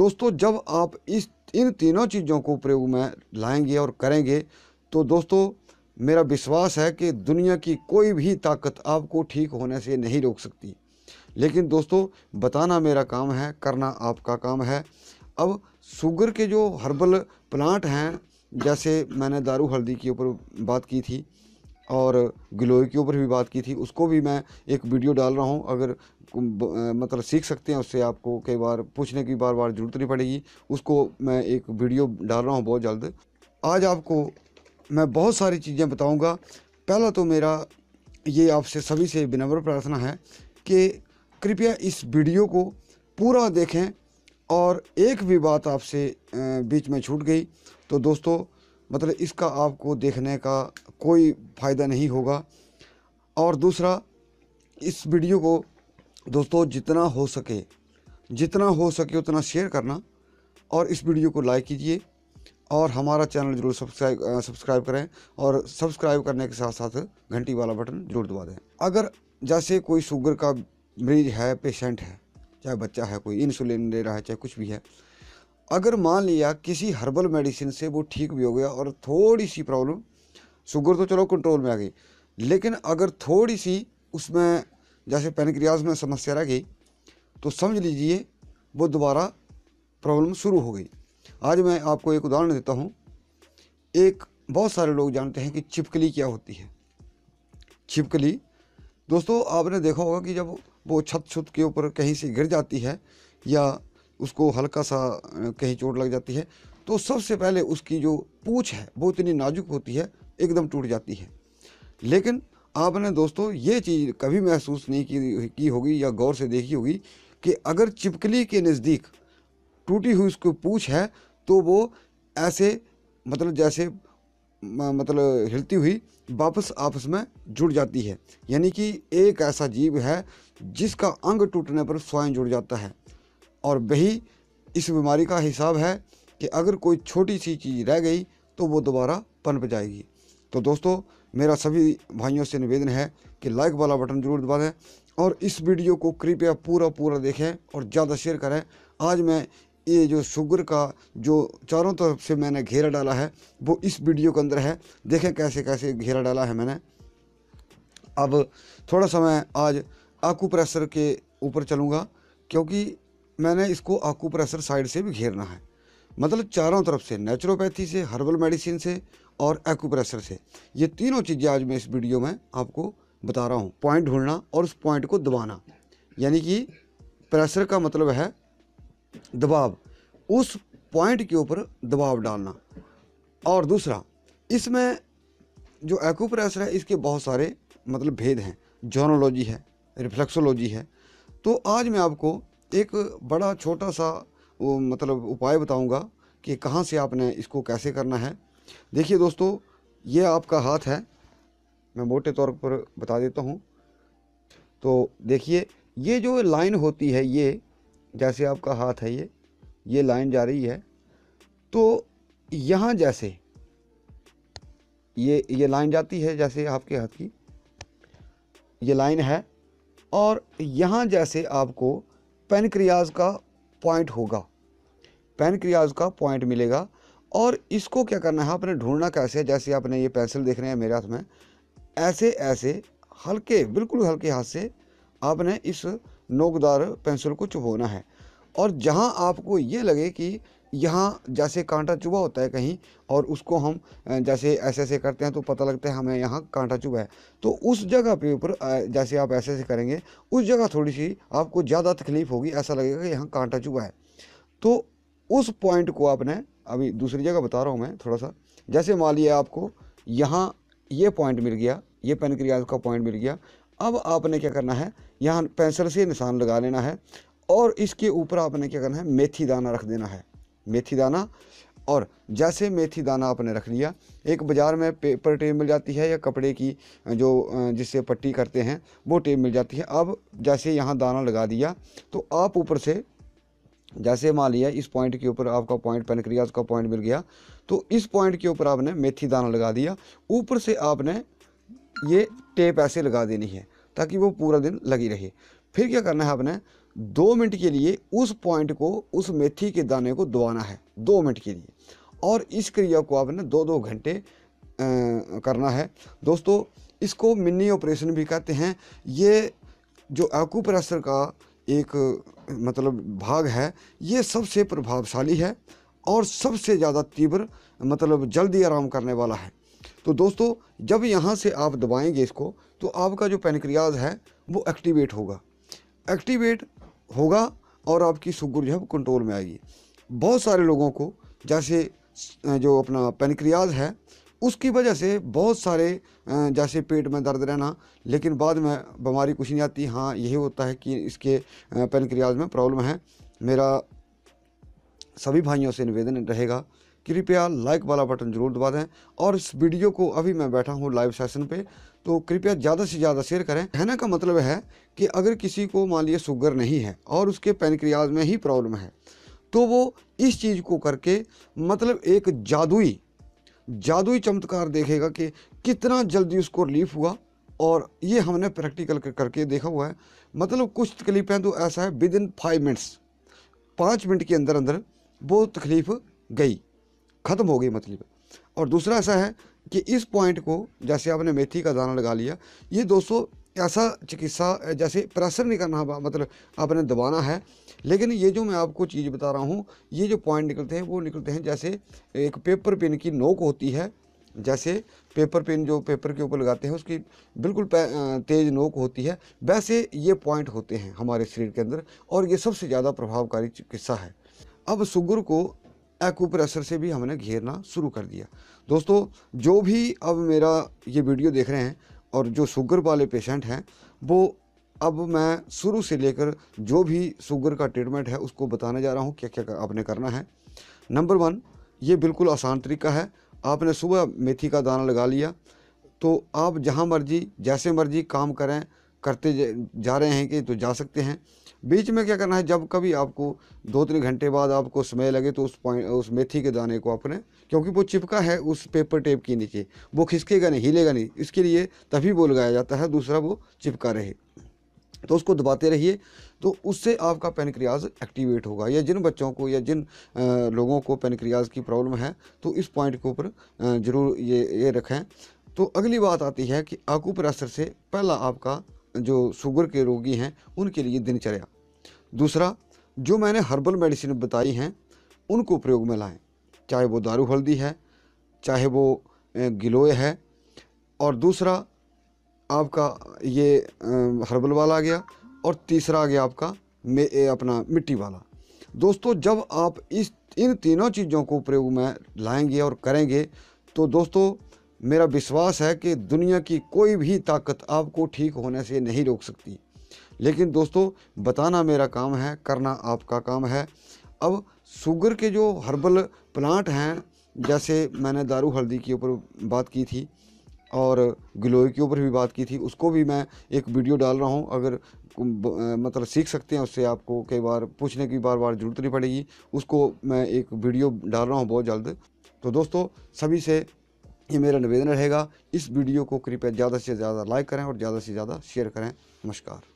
दोस्तों जब आप इस इन तीनों चीज़ों को प्रयोग में लाएंगे और करेंगे तो दोस्तों मेरा विश्वास है कि दुनिया की कोई भी ताकत आपको ठीक होने से नहीं रोक सकती लेकिन दोस्तों बताना मेरा काम है करना आपका काम है अब शुगर के जो हर्बल प्लांट हैं जैसे मैंने दारू हल्दी के ऊपर बात की थी और गिलोय के ऊपर भी बात की थी उसको भी मैं एक वीडियो डाल रहा हूँ अगर मतलब सीख सकते हैं उससे आपको कई बार पूछने की बार बार जरूरत नहीं पड़ेगी उसको मैं एक वीडियो डाल रहा हूँ बहुत जल्द आज आपको मैं बहुत सारी चीज़ें बताऊँगा पहला तो मेरा ये आपसे सभी से विनम्र प्रार्थना है कि कृपया इस वीडियो को पूरा देखें और एक भी बात आपसे बीच में छूट गई तो दोस्तों मतलब इसका आपको देखने का कोई फ़ायदा नहीं होगा और दूसरा इस वीडियो को दोस्तों जितना हो सके जितना हो सके उतना शेयर करना और इस वीडियो को लाइक कीजिए और हमारा चैनल जरूर सब्सक्राइब सब्सक्राइब करें और सब्सक्राइब करने के साथ साथ घंटी वाला बटन जरूर दबा दें अगर जैसे कोई शुगर का मरीज है पेशेंट है चाहे बच्चा है कोई इंसुलिन ले रहा है चाहे कुछ भी है अगर मान लिया किसी हर्बल मेडिसिन से वो ठीक भी हो गया और थोड़ी सी प्रॉब्लम शुगर तो चलो कंट्रोल में आ गई लेकिन अगर थोड़ी सी उसमें जैसे पेनक्रियाज में समस्या रह गई तो समझ लीजिए वो दोबारा प्रॉब्लम शुरू हो गई आज मैं आपको एक उदाहरण देता हूँ एक बहुत सारे लोग जानते हैं कि छिपकली क्या होती है छिपकली दोस्तों आपने देखा होगा कि जब वो छत छुत के ऊपर कहीं से गिर जाती है या उसको हल्का सा कहीं चोट लग जाती है तो सबसे पहले उसकी जो पूछ है वो इतनी नाजुक होती है एकदम टूट जाती है लेकिन आपने दोस्तों ये चीज़ कभी महसूस नहीं की, की होगी या गौर से देखी होगी कि अगर चिपकली के नज़दीक टूटी हुई उसकी पूछ है तो वो ऐसे मतलब जैसे मतलब हिलती हुई वापस आपस में जुड़ जाती है यानी कि एक ऐसा जीव है जिसका अंग टूटने पर स्वयं जुड़ जाता है और वही इस बीमारी का हिसाब है कि अगर कोई छोटी सी चीज़ रह गई तो वो दोबारा पनप जाएगी तो दोस्तों मेरा सभी भाइयों से निवेदन है कि लाइक वाला बटन जरूर दबा दें और इस वीडियो को कृपया पूरा पूरा देखें और ज़्यादा शेयर करें आज मैं ये जो शुगर का जो चारों तरफ से मैंने घेरा डाला है वो इस वीडियो के अंदर है देखें कैसे कैसे घेरा डाला है मैंने अब थोड़ा समय आज आकू के ऊपर चलूँगा क्योंकि मैंने इसको आकूप्रेशर साइड से भी घेरना है मतलब चारों तरफ से नेचुरोपैथी से हर्बल मेडिसिन से और एक्यूप्रेशर से ये तीनों चीज़ें आज मैं इस वीडियो में आपको बता रहा हूँ पॉइंट ढूंढना और उस पॉइंट को दबाना यानी कि प्रेशर का मतलब है दबाव उस पॉइंट के ऊपर दबाव डालना और दूसरा इसमें जो एक्यूप्रेशर है इसके बहुत सारे मतलब भेद हैं जोनोलॉजी है रिफ्लेक्सोलॉजी है तो आज मैं आपको एक बड़ा छोटा सा वो मतलब उपाय बताऊंगा कि कहाँ से आपने इसको कैसे करना है देखिए दोस्तों ये आपका हाथ है मैं मोटे तौर पर बता देता हूँ तो देखिए ये जो लाइन होती है ये जैसे आपका हाथ है ये ये लाइन जा रही है तो यहाँ जैसे ये ये लाइन जाती है जैसे आपके हाथ की ये लाइन है और यहाँ जैसे आपको पेनक्रियाज का पॉइंट होगा पेनक्रियाज का पॉइंट मिलेगा और इसको क्या करना है आपने ढूंढना कैसे जैसे आपने ये पेंसिल देख रहे हैं मेरे हाथ में ऐसे ऐसे हल्के बिल्कुल हल्के हाथ से आपने इस नोकदार पेंसिल को चुभोना है और जहां आपको ये लगे कि यहाँ जैसे कांटा चुबा होता है कहीं और उसको हम जैसे ऐसे ऐसे करते हैं तो पता लगता है हमें यहाँ कांटा चुभा है तो उस जगह पे ऊपर जैसे आप ऐसे ऐसे करेंगे उस जगह थोड़ी सी आपको ज़्यादा तकलीफ होगी ऐसा लगेगा कि यहाँ कांटा चुबा है तो उस पॉइंट को आपने अभी दूसरी जगह बता रहा हूँ मैं थोड़ा सा जैसे मान लिया आपको यहाँ ये पॉइंट मिल गया ये पेनक्रियाज का पॉइंट मिल गया अब आपने क्या करना है यहाँ पेंसिल से निशान लगा लेना है और इसके ऊपर आपने क्या करना है मेथी दाना रख देना है मेथी दाना और जैसे मेथी दाना आपने रख लिया एक बाज़ार में पेपर टेप मिल जाती है या कपड़े की जो जिससे पट्टी करते हैं वो टेप मिल जाती है अब जैसे यहाँ दाना लगा दिया तो आप ऊपर से जैसे मान लिया इस पॉइंट के ऊपर आपका पॉइंट पेनक्रियाज का पॉइंट मिल गया तो इस पॉइंट के ऊपर आपने मेथी दाना लगा दिया ऊपर से आपने ये टेप ऐसे लगा देनी है ताकि वो पूरा दिन लगी रहे फिर क्या करना है आपने दो मिनट के लिए उस पॉइंट को उस मेथी के दाने को दबाना है दो मिनट के लिए और इस क्रिया को आपने दो दो घंटे करना है दोस्तों इसको मिनी ऑपरेशन भी कहते हैं ये जो एक्ूप्रेशर का एक मतलब भाग है ये सबसे प्रभावशाली है और सबसे ज़्यादा तीव्र मतलब जल्दी आराम करने वाला है तो दोस्तों जब यहाँ से आप दबाएंगे इसको तो आपका जो पेनक्रियाज है वो एक्टिवेट होगा एक्टिवेट होगा और आपकी शुगर जो है वो कंट्रोल में आएगी बहुत सारे लोगों को जैसे जो अपना पेनक्रियाज है उसकी वजह से बहुत सारे जैसे पेट में दर्द रहना लेकिन बाद में बीमारी कुछ नहीं आती हाँ यही होता है कि इसके पेनक्रियाज में प्रॉब्लम है मेरा सभी भाइयों से निवेदन रहेगा कृपया लाइक वाला बटन जरूर दबा दें और इस वीडियो को अभी मैं बैठा हूँ लाइव सेशन पे तो कृपया ज़्यादा से ज़्यादा शेयर करें कहने का मतलब है कि अगर किसी को मान लिया शुगर नहीं है और उसके पैनक्रियाज में ही प्रॉब्लम है तो वो इस चीज़ को करके मतलब एक जादुई जादुई चमत्कार देखेगा कि कितना जल्दी उसको रिलीफ हुआ और ये हमने प्रैक्टिकल करके देखा हुआ है मतलब कुछ तकलीफें तो ऐसा है विद इन फाइव मिनट्स पाँच मिनट के अंदर अंदर वो तकलीफ गई ख़त्म हो गई मछली मतलब। पर और दूसरा ऐसा है कि इस पॉइंट को जैसे आपने मेथी का दाना लगा लिया ये दोस्तों ऐसा चिकित्सा जैसे प्रेशर नहीं करना मतलब आपने दबाना है लेकिन ये जो मैं आपको चीज़ बता रहा हूँ ये जो पॉइंट निकलते हैं वो निकलते हैं जैसे एक पेपर पेन की नोक होती है जैसे पेपर पेन जो पेपर के ऊपर लगाते हैं उसकी बिल्कुल तेज नोक होती है वैसे ये पॉइंट होते हैं हमारे शरीर के अंदर और ये सबसे ज़्यादा प्रभावकारी चिकित्सा है अब सुगर को एक्यूप्रेशर से भी हमने घेरना शुरू कर दिया दोस्तों जो भी अब मेरा ये वीडियो देख रहे हैं और जो शुगर वाले पेशेंट हैं वो अब मैं शुरू से लेकर जो भी शुगर का ट्रीटमेंट है उसको बताने जा रहा हूँ क्या क्या आपने करना है नंबर वन ये बिल्कुल आसान तरीका है आपने सुबह मेथी का दाना लगा लिया तो आप जहाँ मर्जी जैसे मर्जी काम करें करते जा रहे हैं कि तो जा सकते हैं बीच में क्या करना है जब कभी आपको दो तीन घंटे बाद आपको समय लगे तो उस पॉइंट उस मेथी के दाने को आपने क्योंकि वो चिपका है उस पेपर टेप के नीचे वो खिसकेगा नहीं हिलेगा नहीं इसके लिए तभी वो लगाया जाता है दूसरा वो चिपका रहे तो उसको दबाते रहिए तो उससे आपका पेनक्रियाज एक्टिवेट होगा या जिन बच्चों को या जिन लोगों को पेनक्रियाज की प्रॉब्लम है तो इस पॉइंट के ऊपर ज़रूर ये ये रखें तो अगली बात आती है कि आकूप्रेशर से पहला आपका जो शुगर के रोगी हैं उनके लिए दिनचर्या दूसरा जो मैंने हर्बल मेडिसिन बताई हैं उनको प्रयोग में लाएं चाहे वो दारू हल्दी है चाहे वो गिलोय है और दूसरा आपका ये हर्बल वाला आ गया और तीसरा आ गया आपका मे अपना मिट्टी वाला दोस्तों जब आप इस इन तीनों चीज़ों को प्रयोग में लाएंगे और करेंगे तो दोस्तों मेरा विश्वास है कि दुनिया की कोई भी ताकत आपको ठीक होने से नहीं रोक सकती लेकिन दोस्तों बताना मेरा काम है करना आपका काम है अब शुगर के जो हर्बल प्लांट हैं जैसे मैंने दारू हल्दी के ऊपर बात की थी और गिलोय के ऊपर भी बात की थी उसको भी मैं एक वीडियो डाल रहा हूँ अगर मतलब सीख सकते हैं उससे आपको कई बार पूछने की बार बार जरूरत नहीं पड़ेगी उसको मैं एक वीडियो डाल रहा हूँ बहुत जल्द तो दोस्तों सभी से ये मेरा निवेदन रहेगा इस वीडियो को कृपया ज़्यादा से ज़्यादा लाइक करें और ज़्यादा से ज़्यादा शेयर करें नमस्कार